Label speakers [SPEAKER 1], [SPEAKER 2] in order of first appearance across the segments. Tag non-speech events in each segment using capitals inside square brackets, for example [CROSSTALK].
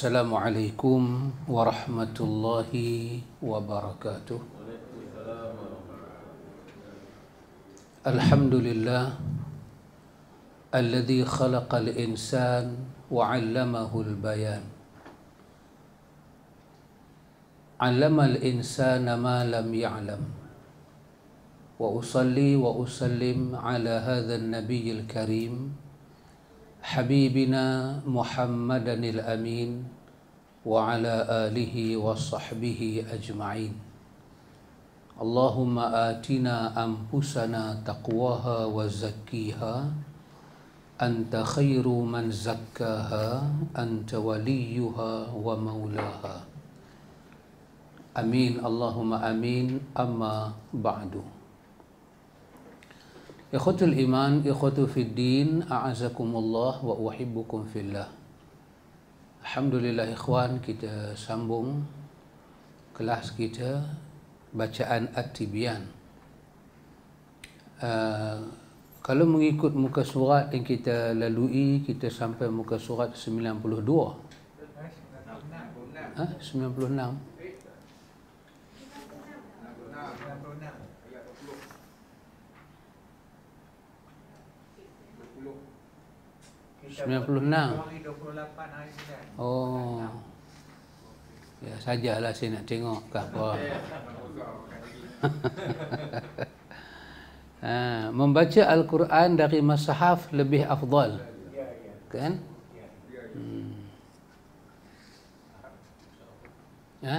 [SPEAKER 1] السلام عليكم ورحمة الله وبركاته الحمد لله الذي خلق الإنسان وعلمه البيان علم الإنسان ما لم يعلم وأصلي وأسلم على هذا النبي الكريم حبيبنا محمد الأمين وعلى آله وصحبه أجمعين اللهم آتنا أنفسنا تقواها وزكيها أنت خير من زكاها أنت وليها ومولاها أمين اللهم أمين أما بعد Ikhutul iman, ikhutu fiddin, a'azakumullah wa uhibbukum fillah. Alhamdulillah ikhwan, kita sambung kelas kita bacaan At-Tibyan. Uh, kalau mengikut muka surat yang kita lalui, kita sampai muka surat 92. Ha? 96. 96. 96. Oh. Ya sajalah saya nak tengok ke apa. [LAUGHS] ha, membaca Al-Quran dari masahaf lebih afdal. Kan? Hmm. Ha?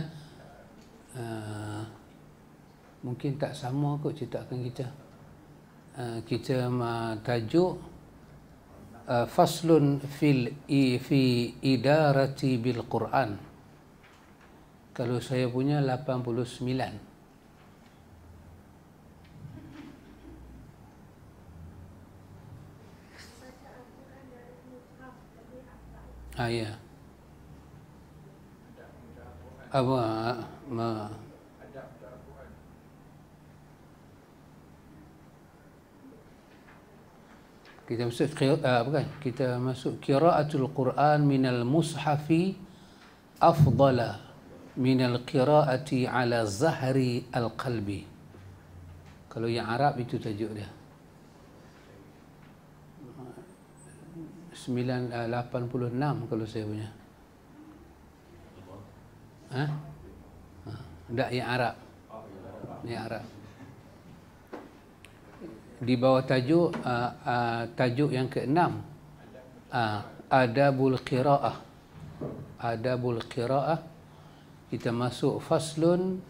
[SPEAKER 1] Uh, mungkin tak sama kot ceritakan kita. Uh, kita uh, tajuk Eh, faslun fil i fi idarati bil Quran. Kalau saya punya 89. Ah ya. Apa? kita masuk ah, apa kan kita masuk qiraatul quran minal mushafi afdala minal qiraati ala zahri alqalbi kalau yang arab itu tajuk dia 986 ah, kalau saya punya ha ha yang arab yang arab di bawah tajuk uh, uh, tajuk yang keenam uh, adabul qiraah adabul qiraah kita masuk faslun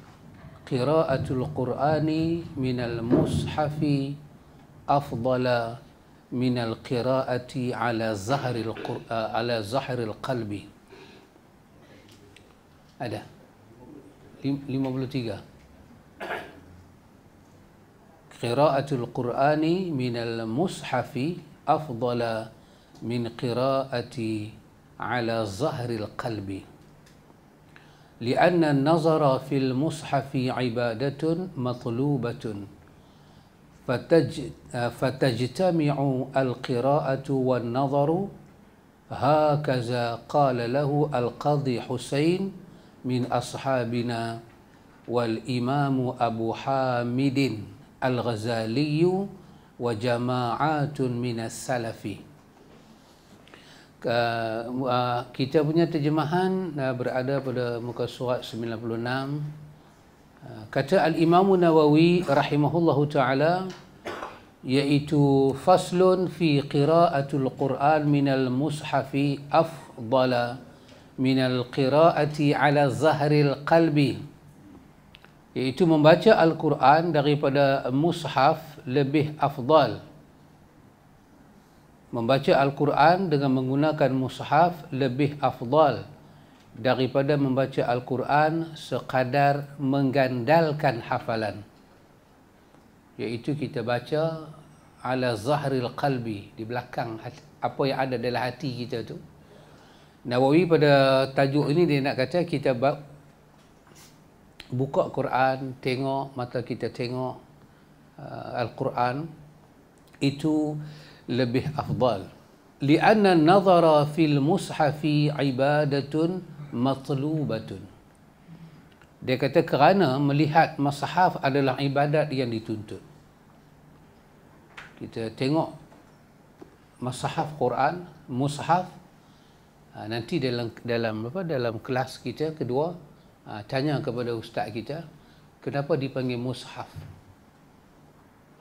[SPEAKER 1] qiraatul qurani minal mushafi afdala al qiraati ala al uh, ala al qalbi ada 53 قراءة القرآن من المصحف أفضل من قراءة على ظهر القلب لأن النظر في المصحف عبادة مطلوبة فتجتمع القراءة والنظر هكذا قال له القاضي حسين من أصحابنا والإمام أبو حامد Al الغزالي وجماعة من السلف kita punya terjemahan uh, berada pada muka surat 96 uh, kata al-imam nawawi rahimahullahu taala yaitu faslun fi qira'atul qur'an min al-mushaf afdala min al-qira'ati ala zahril qalbi iaitu membaca Al-Quran daripada mushaf lebih afdal. Membaca Al-Quran dengan menggunakan mushaf lebih afdal daripada membaca Al-Quran sekadar menggandalkan hafalan. Iaitu kita baca ala zahril qalbi di belakang apa yang ada dalam hati kita tu. Nawawi pada tajuk ini dia nak kata kita buka Quran, tengok mata kita tengok uh, Al-Quran itu lebih afdal. Lain nazara fil mushafi ibadatun matlubatun. Dia kata kerana melihat mushaf adalah ibadat yang dituntut. Kita tengok mushaf Quran, mushaf uh, nanti dalam dalam apa dalam kelas kita kedua Ah, tanya kepada ustaz kita kenapa dipanggil mushaf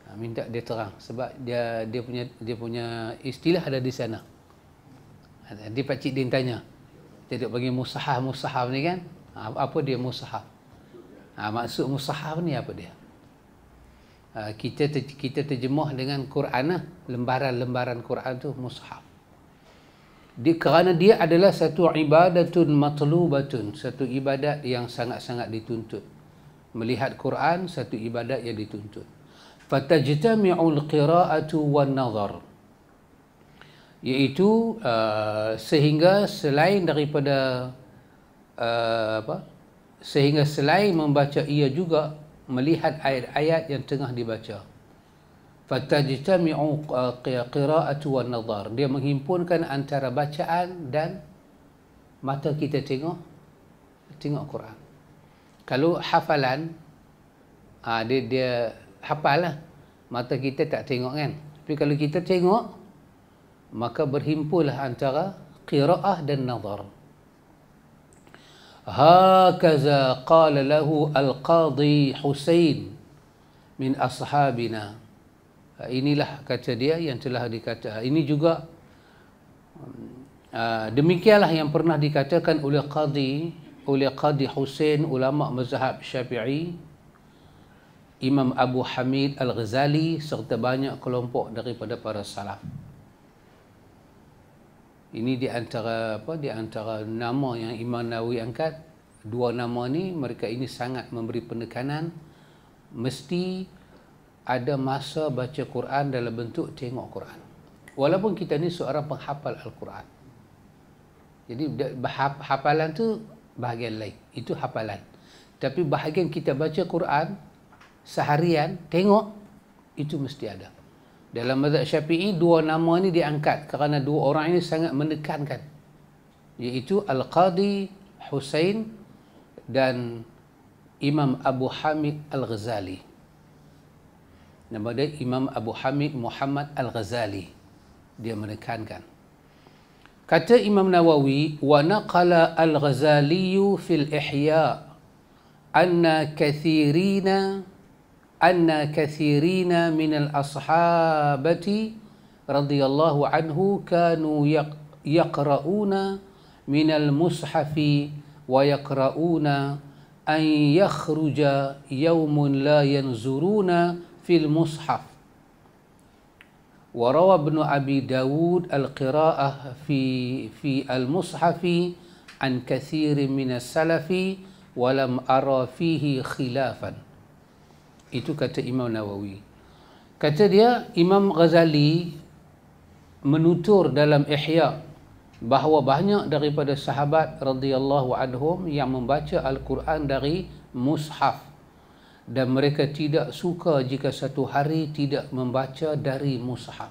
[SPEAKER 1] ah, minta dia terang sebab dia dia punya dia punya istilah ada di sana dia ah, pak cik din tanya dia tak panggil mushaf mushaf ni kan apa dia mushaf maksud mushaf ni apa dia kita kita terjemah dengan Quran lah, lembaran-lembaran Quran tu mushaf di, kerana dia adalah satu ibadatun matlubatun, satu ibadat yang sangat-sangat dituntut. Melihat Quran satu ibadat yang dituntut. Fatajtami'u al-qira'atu wan-nazar. Yaitu uh, sehingga selain daripada uh, apa? Sehingga selain membaca ia juga melihat ayat-ayat yang tengah dibaca. Uh, fatajtami'u uh, qira'atu wan nazar dia menghimpunkan antara bacaan dan mata kita tengok tengok Quran kalau hafalan ah, dia, dia hafal lah mata kita tak tengok kan tapi kalau kita tengok maka berhimpulah antara qira'ah dan nazar هكذا قال al Qadi Husain, min ashabina. Ah, inilah kata dia yang telah dikata ah, ini juga ah, demikianlah yang pernah dikatakan oleh qadi oleh qadi Hussein, ulama mazhab Syafi'i Imam Abu Hamid Al-Ghazali serta banyak kelompok daripada para salaf ini di antara apa di antara nama yang Imam Nawawi angkat dua nama ni mereka ini sangat memberi penekanan mesti ada masa baca Quran dalam bentuk tengok Quran. Walaupun kita ni seorang penghafal Al-Quran. Jadi hafalan tu bahagian lain. Itu hafalan. Tapi bahagian kita baca Quran seharian, tengok, itu mesti ada. Dalam mazhab syafi'i, dua nama ni diangkat kerana dua orang ini sangat menekankan. Iaitu Al-Qadi Husain dan Imam Abu Hamid Al-Ghazali. Nama dia Imam Abu Hamid Muhammad Al-Ghazali. Dia menekankan. Kata Imam Nawawi, "Wa naqala Al-Ghazali fi al-Ihya" أن كثيرين أن كثيرين من الأصحاب رضي الله عنه كانوا يقرؤون من المصحف ويقرؤون أن يخرج يوم لا ينزرون fil mushaf وروى ابن أبي داود القراءة في في المصحف عن كثير من السلف ولم ara fihi khilafan. itu kata Imam Nawawi kata dia Imam Ghazali menutur dalam Ihya bahawa banyak daripada sahabat radhiyallahu anhum yang membaca al-Quran dari mushaf dan mereka tidak suka jika satu hari tidak membaca dari mushaf.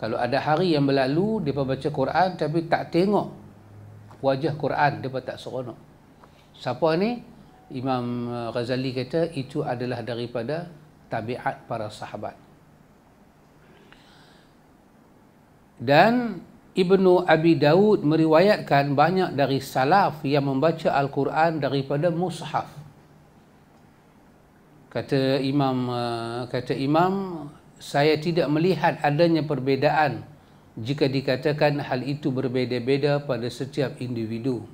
[SPEAKER 1] Kalau ada hari yang berlalu depa baca Quran tapi tak tengok wajah Quran depa tak seronok. Siapa ni? Imam eh, Ghazali kata itu adalah daripada tabiat para sahabat. Dan Ibnu Abi Daud meriwayatkan banyak dari salaf yang membaca Al-Quran daripada mushaf kata imam uh, kata imam saya tidak melihat adanya perbedaan jika dikatakan hal itu berbeza-beza pada setiap individu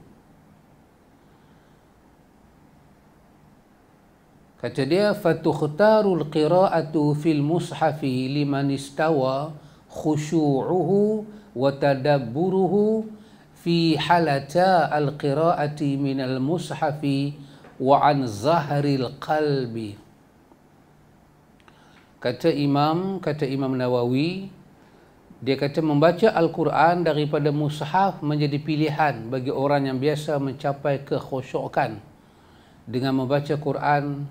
[SPEAKER 1] kata dia fatukhtarul qira'atu fil mushafi liman istawa khushu'uhu wa tadabburuhu fi halata al-qira'ati min al-mushafi wa an zahril qalbi kata imam kata imam Nawawi dia kata membaca al-Quran daripada mushaf menjadi pilihan bagi orang yang biasa mencapai kekhusyukan dengan membaca Quran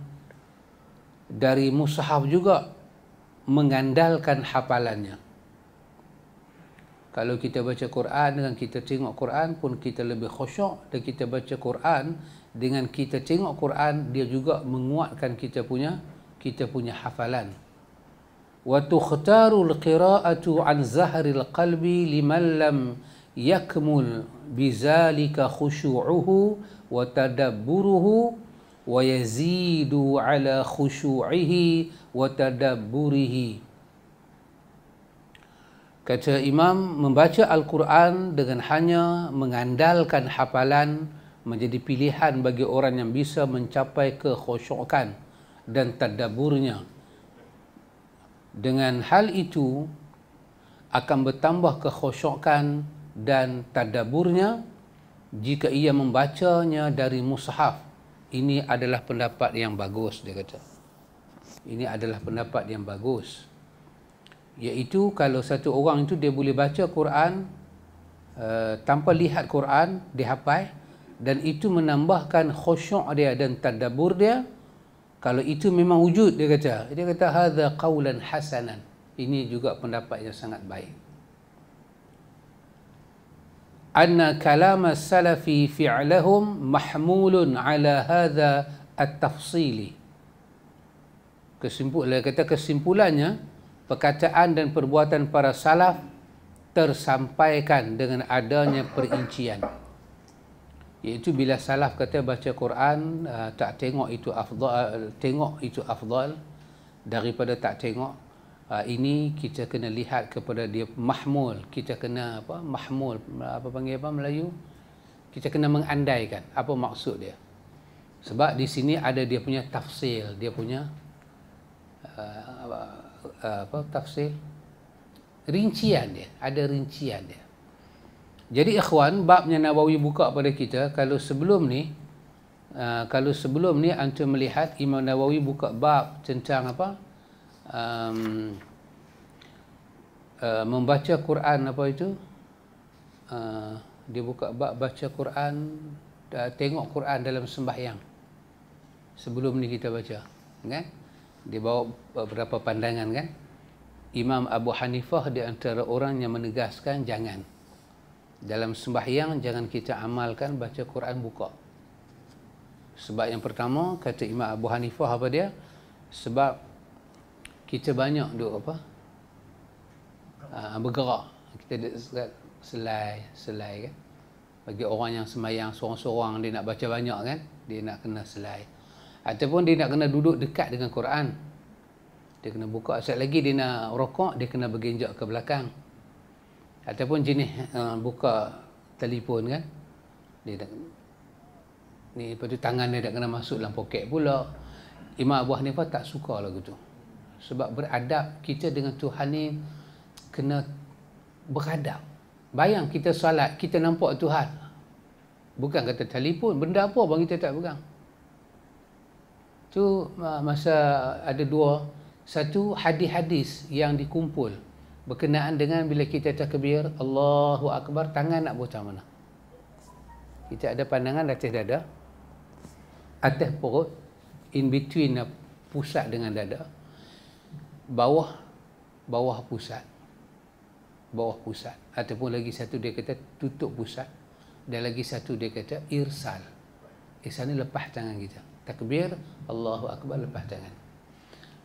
[SPEAKER 1] dari mushaf juga mengandalkan hafalannya kalau kita baca Quran dengan kita tengok Quran pun kita lebih khusyuk dan kita baca Quran dengan kita tengok Quran dia juga menguatkan kita punya kita punya hafalan. وتختار القراءة عن زهر القلب لمن لم يكمل بذلك خشوعه وتدبره ويزيد على خشوعه وتدبره Kata Imam, membaca Al-Quran dengan hanya mengandalkan hafalan menjadi pilihan bagi orang yang bisa mencapai kekhusyukan dan tadaburnya. Dengan hal itu akan bertambah kekhusyukan dan tadaburnya jika ia membacanya dari mushaf. Ini adalah pendapat yang bagus dia kata. Ini adalah pendapat yang bagus. Yaitu kalau satu orang itu dia boleh baca Quran uh, tanpa lihat Quran dihafal dan itu menambahkan khusyuk dia dan tadabur dia kalau itu memang wujud dia kata dia kata hadza qaulan hasanan ini juga pendapat yang sangat baik anna kalam salafi fi'lahum mahmulun ala hadza at-tafsili kesimpulan kata kesimpulannya perkataan dan perbuatan para salaf tersampaikan dengan adanya perincian iaitu bila salaf kata baca Quran uh, tak tengok itu afdal uh, tengok itu afdal daripada tak tengok uh, ini kita kena lihat kepada dia mahmul kita kena apa mahmul apa panggil apa Melayu kita kena mengandaikan apa maksud dia sebab di sini ada dia punya tafsir dia punya uh, apa tafsir rincian dia ada rincian dia jadi ikhwan, babnya Nawawi buka pada kita kalau sebelum ni uh, kalau sebelum ni anda melihat Imam Nawawi buka bab tentang apa? Um, uh, membaca Quran apa itu? Uh, dia buka bab baca Quran, uh, tengok Quran dalam sembahyang. Sebelum ni kita baca, kan? Dia bawa beberapa pandangan kan? Imam Abu Hanifah di antara orang yang menegaskan jangan dalam sembahyang jangan kita amalkan baca Quran buka. Sebab yang pertama kata Imam Abu Hanifah apa dia? Sebab kita banyak duk apa? Ah, ah, bergerak. Kita selai selai kan. Bagi orang yang sembahyang seorang-seorang dia nak baca banyak kan, dia nak kena selai. Ataupun dia nak kena duduk dekat dengan Quran. Dia kena buka. Asyik lagi dia nak rokok, dia kena berginjak ke belakang ataupun jenis uh, buka telefon kan dia tak ni lepas tu tangan dia tak kena masuk dalam poket pula Imam Abu Hanifah tak suka lagu gitu. sebab beradab kita dengan Tuhan ni kena beradab bayang kita solat kita nampak Tuhan bukan kata telefon benda apa bang kita tak pegang tu masa ada dua satu hadis-hadis yang dikumpul berkenaan dengan bila kita takbir Allahu Akbar tangan nak buat mana kita ada pandangan atas dada atas perut in between lah, pusat dengan dada bawah bawah pusat bawah pusat ataupun lagi satu dia kata tutup pusat dan lagi satu dia kata irsal irsal eh, ni lepas tangan kita takbir Allahu Akbar lepas tangan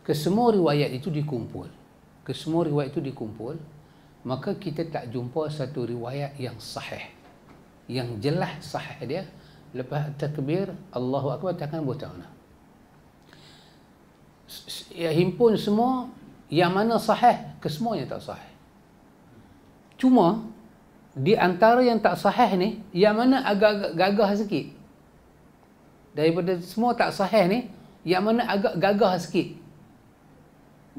[SPEAKER 1] kesemua riwayat itu dikumpul semua riwayat itu dikumpul, maka kita tak jumpa satu riwayat yang sahih. Yang jelas sahih dia, lepas takbir, Allahu Akbar takkan buat tahu. Ya, himpun semua, yang mana sahih, kesemuanya tak sahih. Cuma, di antara yang tak sahih ni, yang mana agak gagah sikit. Daripada semua tak sahih ni, yang mana agak gagah sikit.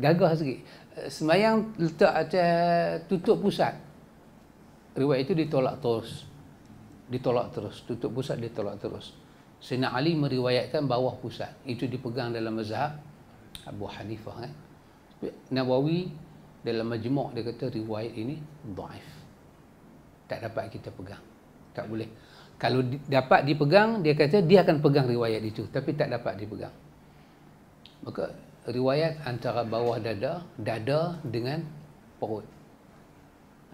[SPEAKER 1] Gagah sikit. Eh, semayang letak atas tutup pusat. Riwayat itu ditolak terus. Ditolak terus. Tutup pusat ditolak terus. Sina Ali meriwayatkan bawah pusat. Itu dipegang dalam mazhab Abu Hanifah. Eh? Nawawi dalam majmuk dia kata riwayat ini dhaif Tak dapat kita pegang. Tak boleh. Kalau dapat dipegang, dia kata dia akan pegang riwayat itu. Tapi tak dapat dipegang. Maka riwayat antara bawah dada, dada dengan perut.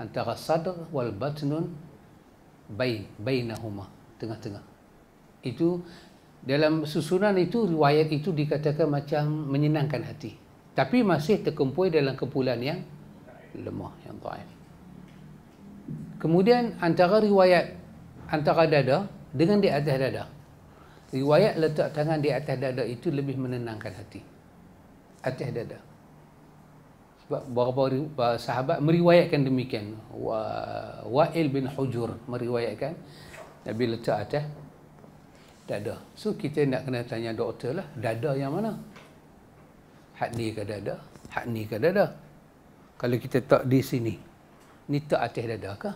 [SPEAKER 1] Antara sadr wal batnun bay, bainahuma, tengah-tengah. Itu dalam susunan itu riwayat itu dikatakan macam menyenangkan hati. Tapi masih terkumpul dalam kepulan yang lemah, yang ta'if. Kemudian antara riwayat antara dada dengan di atas dada. Riwayat letak tangan di atas dada itu lebih menenangkan hati atas dada. Sebab beberapa sahabat meriwayatkan demikian. Wa Wa'il bin Hujur meriwayatkan Nabi letak atas dada. So kita nak kena tanya doktor lah, dada yang mana? Hak ni ke dada? Hak ni ke dada? Kalau kita tak di sini, ni tak atas dada ke?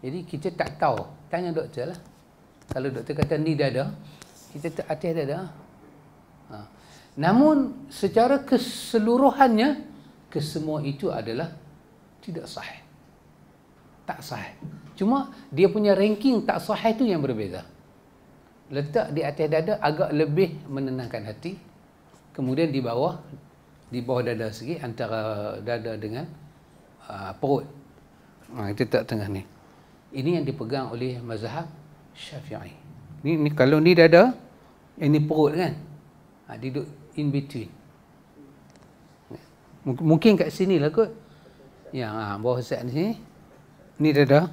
[SPEAKER 1] Jadi kita tak tahu. Tanya doktor lah. Kalau doktor kata ni dada, kita tak atas dada. Ha. Namun secara keseluruhannya kesemua itu adalah tidak sah. Tak sah. Cuma dia punya ranking tak sah itu yang berbeza. Letak di atas dada agak lebih menenangkan hati. Kemudian di bawah di bawah dada sikit antara dada dengan uh, perut. Ha, itu tak tengah ni. Ini yang dipegang oleh mazhab Syafi'i. Ni, ni kalau ni dada, ini perut kan. Ha, duduk in between. mungkin kat sini lah kot. Yang ha, bawah set ni. Ni dada.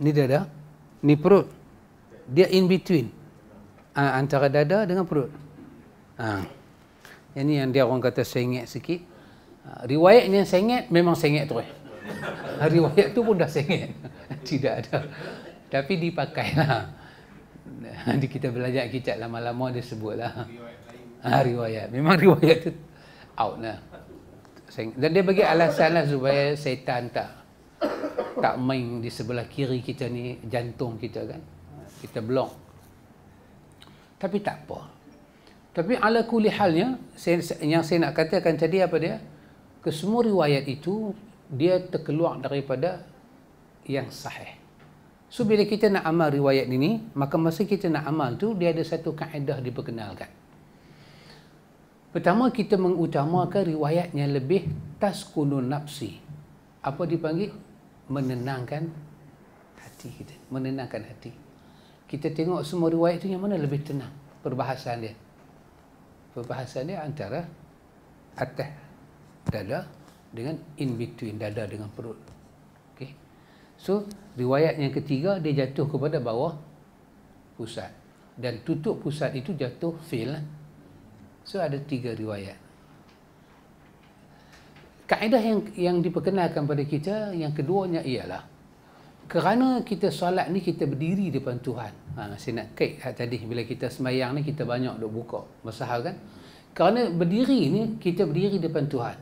[SPEAKER 1] Ni dada. Ni perut. Dia in between. Ha, antara dada dengan perut. Ha. Yang ni yang dia orang kata sengit sikit. Ha, riwayatnya sengit, memang sengit tu. Hari wayak tu pun dah sengit. [LAUGHS] Tidak ada. Tapi dipakai lah, [LAUGHS] Nanti kita belajar kicap lama-lama dia sebutlah. Riwayat. [LAUGHS] Ah riwayat. Memang riwayat tu out lah. Dan dia bagi alasan lah supaya setan tak tak main di sebelah kiri kita ni, jantung kita kan. Kita blok. Tapi tak apa. Tapi ala kuli halnya, yang saya nak katakan tadi apa dia? Kesemua riwayat itu, dia terkeluar daripada yang sahih. So, bila kita nak amal riwayat ini, maka masa kita nak amal tu dia ada satu kaedah diperkenalkan. Pertama kita mengutamakan riwayat yang lebih taskunun nafsi. Apa dipanggil? Menenangkan hati kita. Menenangkan hati. Kita tengok semua riwayat tu yang mana lebih tenang perbahasan dia. Perbahasan dia antara atas dada dengan in between dada dengan perut. Okey. So riwayat yang ketiga dia jatuh kepada bawah pusat dan tutup pusat itu jatuh fail So ada tiga riwayat. Kaedah yang yang diperkenalkan pada kita yang keduanya ialah kerana kita solat ni kita berdiri depan Tuhan. Ha, saya nak kait tadi bila kita semayang ni kita banyak duk buka masalah kan. Kerana berdiri ni kita berdiri depan Tuhan.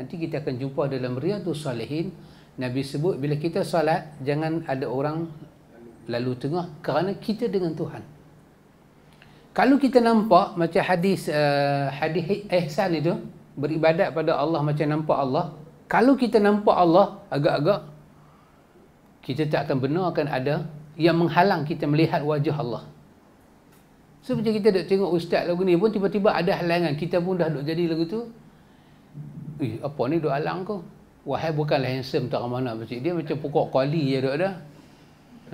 [SPEAKER 1] Nanti kita akan jumpa dalam riadu salihin Nabi sebut bila kita solat jangan ada orang lalu tengah kerana kita dengan Tuhan. Kalau kita nampak macam hadis uh, hadis ihsan itu beribadat pada Allah macam nampak Allah, kalau kita nampak Allah agak-agak kita tak akan benar akan ada yang menghalang kita melihat wajah Allah. So macam kita duk tengok ustaz lagu ni pun tiba-tiba ada halangan, kita pun dah duk jadi lagu tu. Ih, apa ni duk alang kau? Wahai bukan handsome tak mana pak dia macam pokok kuali je duk ada.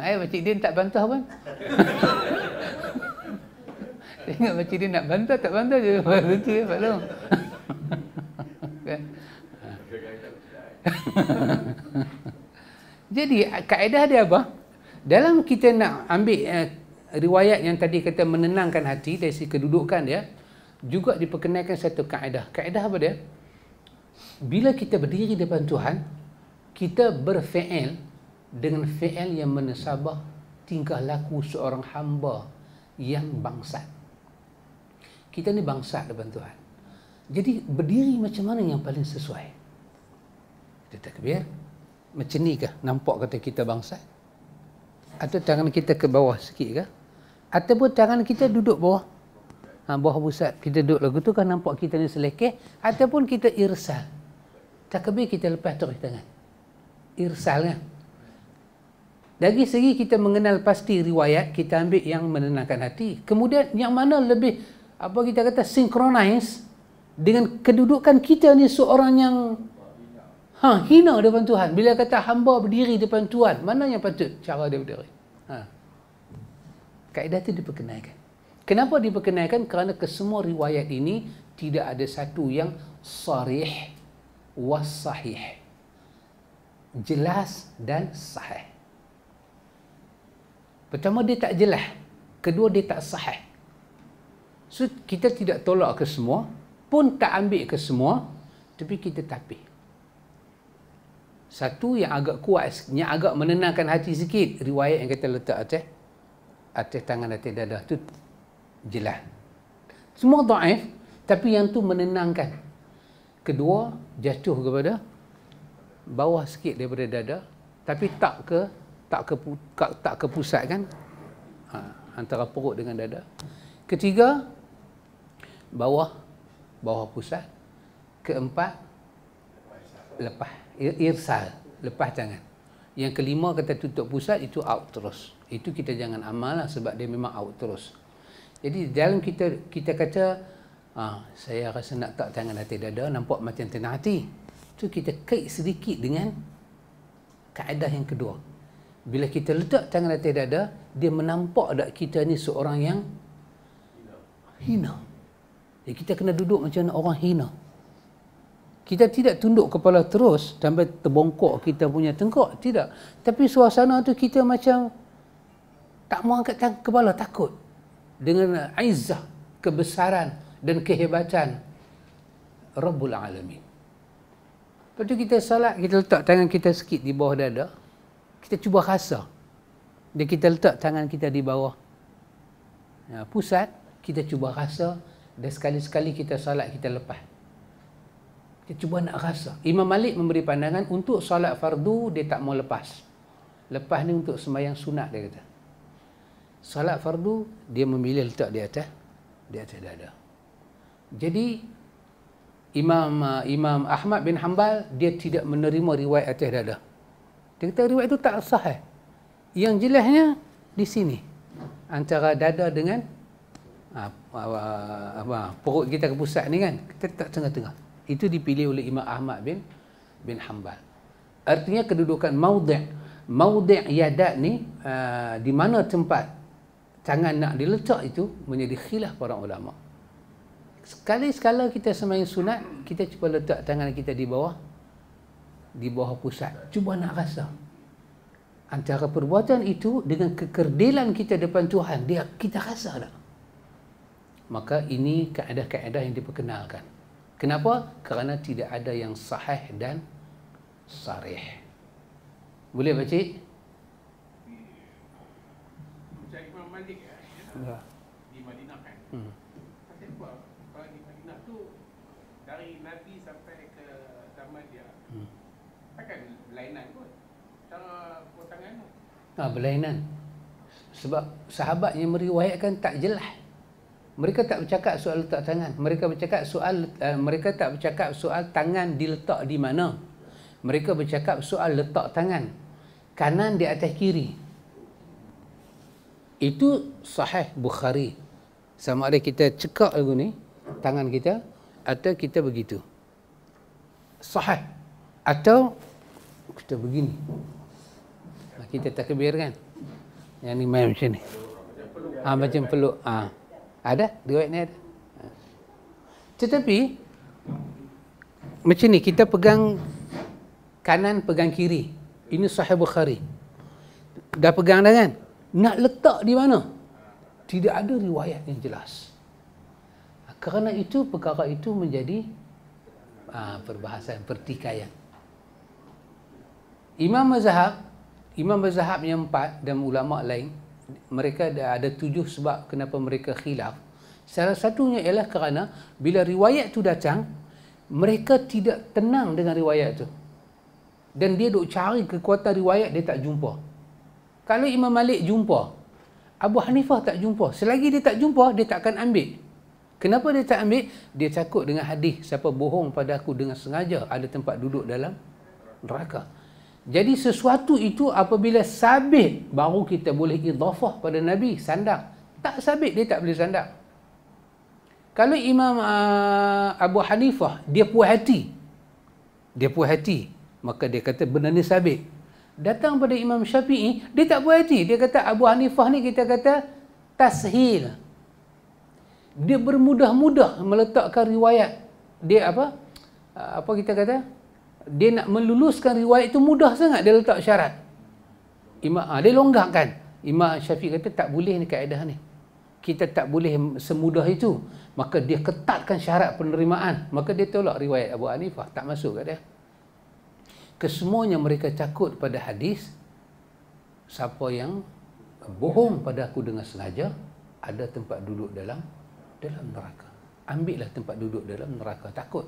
[SPEAKER 1] Eh pak dia tak bantah pun. [LAUGHS] Ingat macam dia nak bantah tak bantah je Baru [LAUGHS] tu ya Pak Long [LAUGHS] Jadi kaedah dia apa? Dalam kita nak ambil eh, riwayat yang tadi kata menenangkan hati dari si kedudukan dia juga diperkenalkan satu kaedah. Kaedah apa dia? Bila kita berdiri di depan Tuhan, kita berfi'il dengan fi'il yang menasabah tingkah laku seorang hamba yang bangsat. Kita ni bangsa depan Tuhan. Jadi berdiri macam mana yang paling sesuai? Kita takbir. Macam ni kah nampak kata kita bangsa? Atau tangan kita ke bawah sikit kah? Ataupun tangan kita duduk bawah? Ha, bawah pusat kita duduk lagu tu kan nampak kita ni selekeh ataupun kita irsal tak takbir kita lepas terus tangan irsal kan dari segi kita mengenal pasti riwayat kita ambil yang menenangkan hati kemudian yang mana lebih apa kita kata synchronize dengan kedudukan kita ni seorang yang ha, hina depan Tuhan. Bila kata hamba berdiri depan Tuhan, mana yang patut cara dia berdiri? Ha. Kaedah itu diperkenalkan. Kenapa diperkenalkan? Kerana kesemua riwayat ini tidak ada satu yang sarih was Jelas dan sahih. Pertama dia tak jelas. Kedua dia tak sahih. So kita tidak tolak ke semua pun tak ambil ke semua tapi kita tapi satu yang agak kuat yang agak menenangkan hati sikit riwayat yang kita letak atas atas tangan atas dada tu jelas semua daif tapi yang tu menenangkan kedua jatuh kepada bawah sikit daripada dada tapi tak ke tak ke tak ke pusat kan ha, antara perut dengan dada ketiga bawah bawah pusat keempat lepas irsal lepas jangan yang kelima kata tutup pusat itu out terus itu kita jangan amal lah sebab dia memang out terus jadi dalam kita kita kata ha, saya rasa nak tak tangan hati dada nampak macam tenang hati tu kita kait sedikit dengan kaedah yang kedua bila kita letak tangan hati dada dia menampak dak kita ni seorang yang hina hina Ya, kita kena duduk macam orang hina. Kita tidak tunduk kepala terus sampai terbongkok kita punya tengkok. Tidak. Tapi suasana tu kita macam tak mau angkat tangan kepala takut. Dengan aizah, kebesaran dan kehebatan Rabbul Alamin. Lepas tu kita salat, kita letak tangan kita sikit di bawah dada. Kita cuba rasa. Dan kita letak tangan kita di bawah ya, pusat. Kita cuba rasa. Rasa dan sekali-sekali kita salat kita lepas. Dia cuba nak rasa. Imam Malik memberi pandangan untuk salat fardu dia tak mau lepas. Lepas ni untuk sembahyang sunat dia kata. Salat fardu dia memilih letak di atas di atas dada. Jadi Imam uh, Imam Ahmad bin Hanbal dia tidak menerima riwayat atas dada. Dia kata riwayat itu tak sah. Eh? Yang jelasnya di sini antara dada dengan Ah, ah, ah, apa, apa, kita ke pusat ni kan kita tak tengah-tengah itu dipilih oleh Imam Ahmad bin bin Hanbal artinya kedudukan maudhi' maudhi' yadak ni uh, di mana tempat tangan nak diletak itu menjadi khilaf para ulama sekali sekala kita semain sunat kita cuba letak tangan kita di bawah di bawah pusat cuba nak rasa antara perbuatan itu dengan kekerdilan kita depan Tuhan dia kita rasa dah maka ini kaedah-kaedah yang diperkenalkan. Kenapa? Kerana tidak ada yang sahih dan sarih. Boleh pak cik? Cik Imam eh, ya. Di Madinah kan? hmm. di Madinah tu dari Nabi sampai ke zaman dia. Hmm. Takkan Cara potongan tu. Ah Sebab sahabat yang meriwayatkan tak jelas mereka tak bercakap soal letak tangan mereka bercakap soal uh, mereka tak bercakap soal tangan diletak di mana mereka bercakap soal letak tangan kanan di atas kiri itu sahih bukhari sama ada kita cekak lagu ni tangan kita atau kita begitu sahih atau kita begini kita takbir kan yang ni main macam ni ah ha, macam peluk ah ha. Ada, riwayat ni ada. Tetapi, macam ni, kita pegang kanan, pegang kiri. Ini sahih Bukhari. Dah pegang dah kan? Nak letak di mana? Tidak ada riwayat yang jelas. Kerana itu, perkara itu menjadi aa, ah, perbahasan, pertikaian. Imam Mazhab, Imam Mazhab yang empat dan ulama' lain, mereka ada, ada tujuh sebab kenapa mereka khilaf. Salah satunya ialah kerana bila riwayat tu datang, mereka tidak tenang dengan riwayat tu. Dan dia duk cari kekuatan riwayat dia tak jumpa. Kalau Imam Malik jumpa, Abu Hanifah tak jumpa. Selagi dia tak jumpa, dia tak akan ambil. Kenapa dia tak ambil? Dia takut dengan hadis siapa bohong pada aku dengan sengaja ada tempat duduk dalam neraka. Jadi sesuatu itu apabila sabit baru kita boleh idhafah pada Nabi sandar. Tak sabit dia tak boleh sandar. Kalau Imam uh, Abu Hanifah dia puas hati. Dia puas hati. Maka dia kata benar ni sabit. Datang pada Imam Syafi'i, dia tak puas hati. Dia kata Abu Hanifah ni kita kata tashil. Dia bermudah-mudah meletakkan riwayat. Dia apa? Ah, apa kita kata? dia nak meluluskan riwayat itu mudah sangat dia letak syarat ah, imam ha, dia longgarkan imam syafiq kata tak boleh ni kaedah ni kita tak boleh semudah itu maka dia ketatkan syarat penerimaan maka dia tolak riwayat Abu Hanifah tak masuk kat dia kesemuanya mereka cakut pada hadis siapa yang bohong pada aku dengan sengaja ada tempat duduk dalam dalam neraka ambillah tempat duduk dalam neraka takut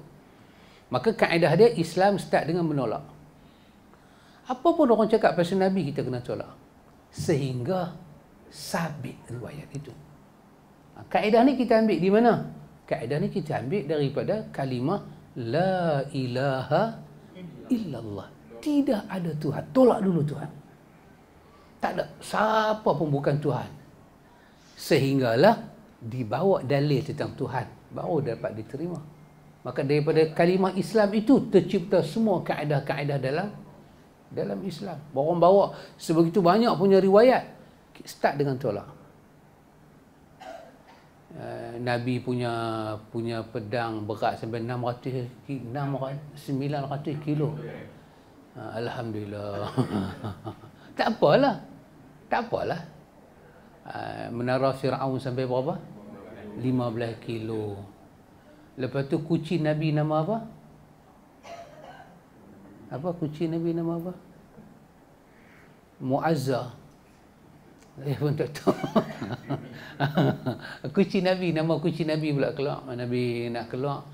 [SPEAKER 1] Maka kaedah dia Islam start dengan menolak. Apa pun orang cakap pasal Nabi kita kena tolak. Sehingga sabit riwayat itu. Ha, kaedah ni kita ambil di mana? Kaedah ni kita ambil daripada kalimah La ilaha illallah. Tidak ada Tuhan. Tolak dulu Tuhan. Tak ada. Siapa pun bukan Tuhan. Sehinggalah dibawa dalil tentang Tuhan. Baru dapat diterima maka daripada kalimah Islam itu tercipta semua kaedah-kaedah dalam dalam Islam orang bawa sebegitu banyak punya riwayat start dengan tolak eh, Nabi punya punya pedang berat sampai 600 900 kilo. Ha, Alhamdulillah. [LAUGHS] tak apalah. Tak apalah. Eh, menara Firaun sampai berapa? 15 kilo. Lepas tu kucing Nabi nama apa? Apa kucing Nabi nama apa? Muazza. Saya pun tak tahu. [LAUGHS] kucing Nabi, nama kucing Nabi pula keluar. Nabi nak keluar,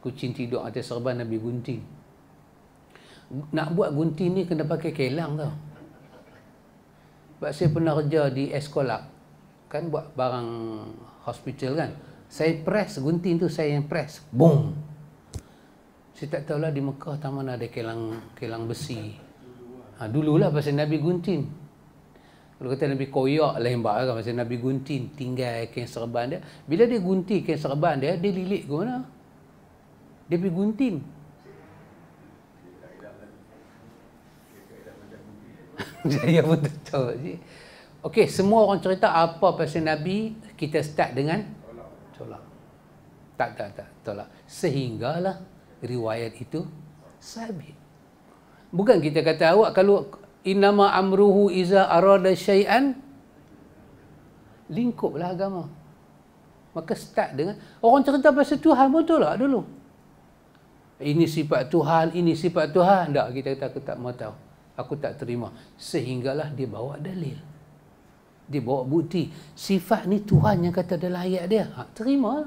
[SPEAKER 1] kucing tidur atas serban Nabi gunting. Nak buat gunting ni kena pakai kelang tau. Sebab saya pernah kerja di Eskolak. Kan buat barang hospital kan. Saya press gunting tu saya yang press. Boom. Saya tak tahulah di Mekah tak mana ada kilang kilang besi. Ha, lah pasal Nabi gunting. Kalau kata Nabi koyak lembak lah kan pasal Nabi gunting tinggal kain serban dia. Bila dia gunting kain serban dia, dia lilit ke mana? Dia pergi gunting. Jadi [LAUGHS] apa tak tahu. Okey, semua orang cerita apa pasal Nabi, kita start dengan tolak. Tak, tak, tak, tolak. Sehinggalah riwayat itu sabit. Bukan kita kata awak kalau innama amruhu iza arada syai'an lingkuplah agama. Maka start dengan orang cerita pasal Tuhan pun tolak dulu. Ini sifat Tuhan, ini sifat Tuhan. Tak, kita kata aku tak mahu tahu. Aku tak terima. Sehinggalah dia bawa dalil. Dia bawa bukti. Sifat ni Tuhan yang kata dalam ayat dia. Ha, terima.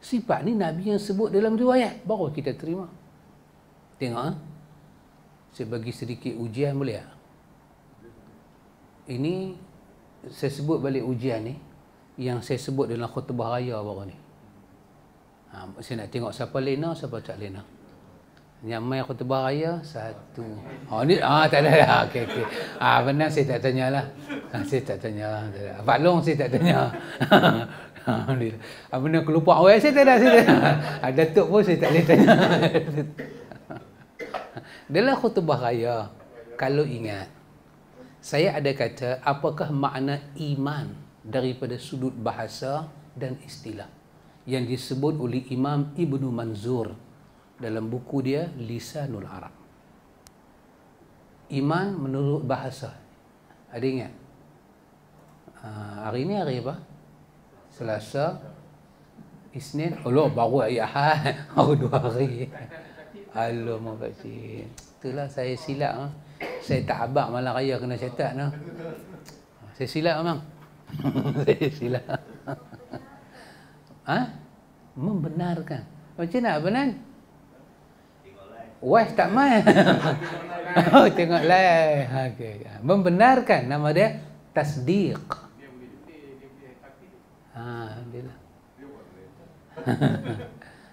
[SPEAKER 1] Sifat ni Nabi yang sebut dalam riwayat. Baru kita terima. Tengok. Ha? Saya bagi sedikit ujian boleh tak? Ini saya sebut balik ujian ni. Yang saya sebut dalam khutbah raya baru ni. Ha, saya nak tengok siapa lena, siapa tak lena. Yang main khutbah raya, satu. Oh, ni, ah, tak ada lah. [LAUGHS] okay okey. Ah, benar saya tak tanyalah. lah. Ha, saya tak tanya. Pak Long saya tak tanya. Alhamdulillah. [LAUGHS] Apa nak kelupa awal saya tak ada. Saya tak ah, Datuk pun saya tak boleh tanya. [LAUGHS] Dalam khutbah raya, kalau ingat, saya ada kata, apakah makna iman daripada sudut bahasa dan istilah yang disebut oleh Imam Ibn Manzur dalam buku dia Lisanul Arab. Iman menurut bahasa. Ada ingat? Ah, hari ni hari apa? Selasa. Isnin. Oh, baru hari Ahad. [LAUGHS] Baru dua hari. Allah makasih. Itulah saya silap. Ha? Saya tak abak malam raya kena catat. No? Ah, saya silap, Amang. [LAUGHS] saya silap. ha? [LAUGHS] Membenarkan. Macam mana? benar? Wah tak main. oh, tengok live. Okay. Membenarkan. Nama dia tasdiq. Ha, bila. [LAUGHS]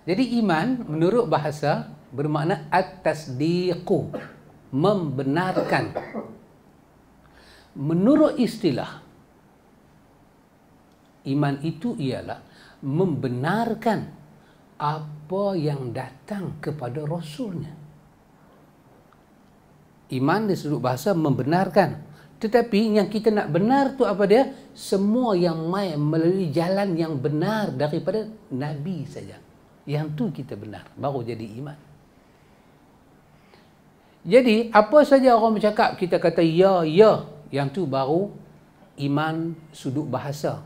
[SPEAKER 1] Jadi iman menurut bahasa bermakna at-tasdiqu, membenarkan. Menurut istilah iman itu ialah membenarkan apa yang datang kepada rasulnya. Iman disebut bahasa membenarkan tetapi yang kita nak benar tu apa dia? Semua yang mai melalui jalan yang benar daripada Nabi saja. Yang tu kita benar. Baru jadi iman. Jadi apa saja orang bercakap kita kata ya, ya. Yang tu baru iman sudut bahasa.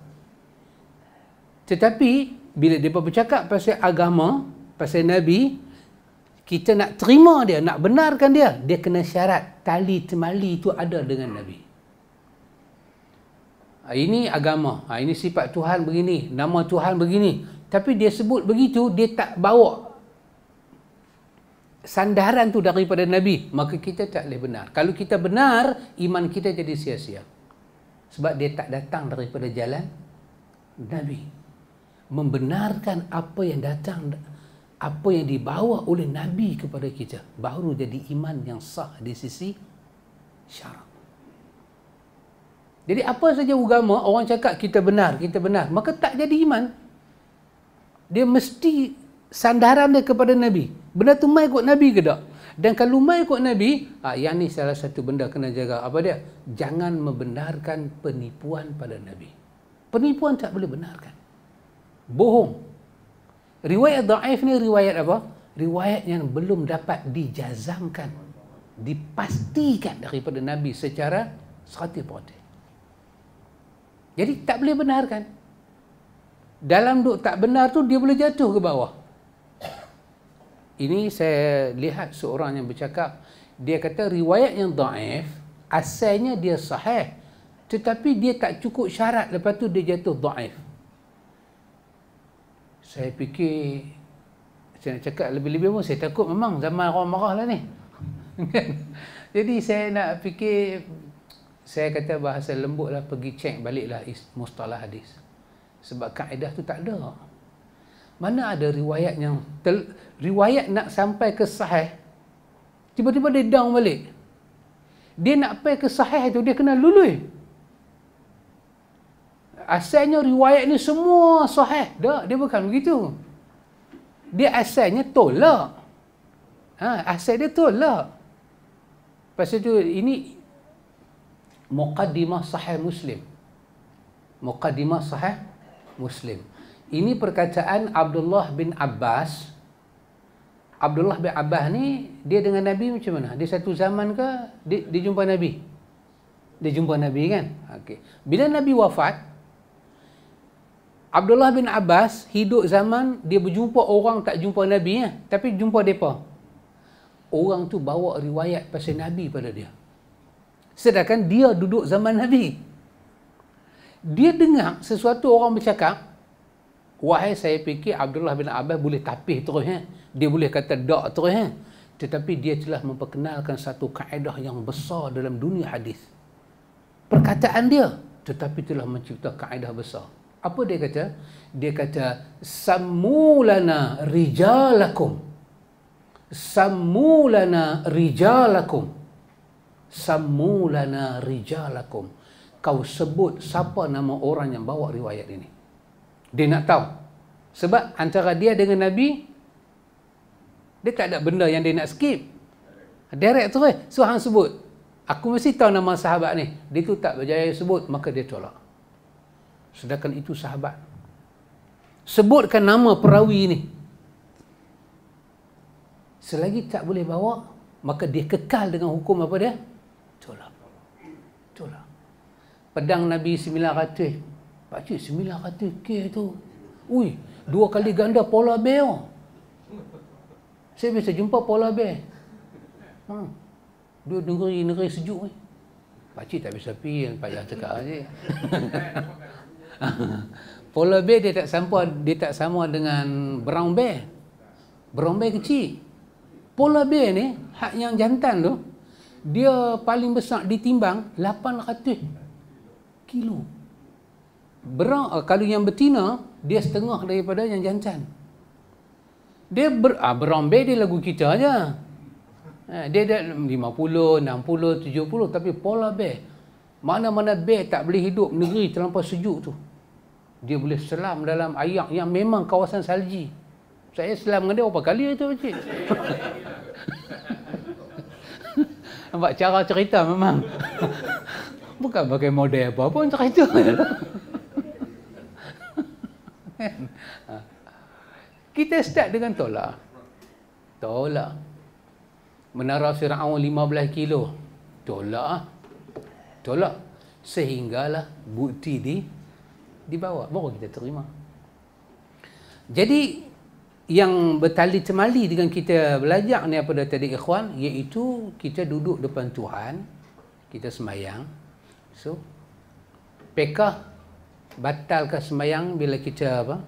[SPEAKER 1] Tetapi bila mereka bercakap pasal agama, pasal Nabi, kita nak terima dia, nak benarkan dia. Dia kena syarat tali temali itu ada dengan Nabi ini agama, ha, ini sifat Tuhan begini, nama Tuhan begini. Tapi dia sebut begitu, dia tak bawa sandaran tu daripada Nabi. Maka kita tak boleh benar. Kalau kita benar, iman kita jadi sia-sia. Sebab dia tak datang daripada jalan Nabi. Membenarkan apa yang datang, apa yang dibawa oleh Nabi kepada kita. Baru jadi iman yang sah di sisi syarat. Jadi apa saja agama orang cakap kita benar, kita benar, maka tak jadi iman. Dia mesti sandaran dia kepada Nabi. Benda tu mai ikut Nabi ke tak? Dan kalau mai ikut Nabi, ha, yang ni salah satu benda kena jaga. Apa dia? Jangan membenarkan penipuan pada Nabi. Penipuan tak boleh benarkan. Bohong. Riwayat da'if ni riwayat apa? Riwayat yang belum dapat dijazamkan. Dipastikan daripada Nabi secara seratus potensi. Jadi tak boleh benarkan. Dalam duk tak benar tu dia boleh jatuh ke bawah. Ini saya lihat seorang yang bercakap, dia kata riwayat yang daif asalnya dia sahih tetapi dia tak cukup syarat lepas tu dia jatuh daif. Saya fikir saya nak cakap lebih-lebih pun saya takut memang zaman orang lah ni. [LAUGHS] Kan? Jadi saya nak fikir saya kata bahasa lembutlah pergi cek baliklah mustalah hadis. Sebab kaedah tu tak ada. Mana ada riwayat yang tel, riwayat nak sampai ke sahih tiba-tiba dia down balik. Dia nak pergi ke sahih tu dia kena lului. Asalnya riwayat ni semua sahih. Tak, dia bukan begitu. Dia asalnya tolak. Ha, asal dia tolak. Pasal tu ini muqaddimah sahih muslim muqaddimah sahih muslim ini perkataan Abdullah bin Abbas Abdullah bin Abbas ni dia dengan Nabi macam mana dia satu zaman ke dia, dia jumpa Nabi dia jumpa Nabi kan okey bila Nabi wafat Abdullah bin Abbas hidup zaman dia berjumpa orang tak jumpa Nabi ya? tapi jumpa depa orang tu bawa riwayat pasal Nabi pada dia Sedangkan dia duduk zaman Nabi. Dia dengar sesuatu orang bercakap, wahai saya fikir Abdullah bin Abbas boleh tapih terus. Eh? Dia boleh kata dak terus. Eh? Tetapi dia telah memperkenalkan satu kaedah yang besar dalam dunia hadis. Perkataan dia. Tetapi telah mencipta kaedah besar. Apa dia kata? Dia kata, Samulana rijalakum. Samulana rijalakum samulana rijalakum kau sebut siapa nama orang yang bawa riwayat ini dia nak tahu sebab antara dia dengan nabi dia tak ada benda yang dia nak skip direct terus so hang sebut aku mesti tahu nama sahabat ni dia tu tak berjaya sebut maka dia tolak sedangkan itu sahabat sebutkan nama perawi ni selagi tak boleh bawa maka dia kekal dengan hukum apa dia Itulah. Itulah. Pedang Nabi 900. Pakcik 900 K tu. Ui, dua kali ganda pola bear. Saya biasa jumpa pola bear. Hmm. Dua negeri negeri sejuk ni. Eh. Pakcik tak bisa pergi yang payah cakap ni. [LAUGHS] pola bear dia tak sama dia tak sama dengan brown bear. Brown bear kecil. Pola bear ni hak yang jantan tu dia paling besar ditimbang 800 kilo. Berak eh, kalau yang betina dia setengah daripada yang jantan. Dia ber, ah, berambe dia lagu kita aja. Eh, dia ada 50, 60, 70 tapi pola bear. Mana-mana bear tak boleh hidup negeri terlampau sejuk tu. Dia boleh selam dalam air yang memang kawasan salji. Saya selam dengan dia berapa kali itu, Pakcik? [LAUGHS] nampak cara cerita memang [LAUGHS] bukan pakai model apa pun cerita [LAUGHS] kita start dengan tolak tolak menara Fir'aun 15 kilo tolak tolak sehinggalah bukti di dibawa baru kita terima jadi yang bertali temali dengan kita belajar ni apa dah tadi ikhwan iaitu kita duduk depan Tuhan kita semayang so pekah batalkah semayang bila kita apa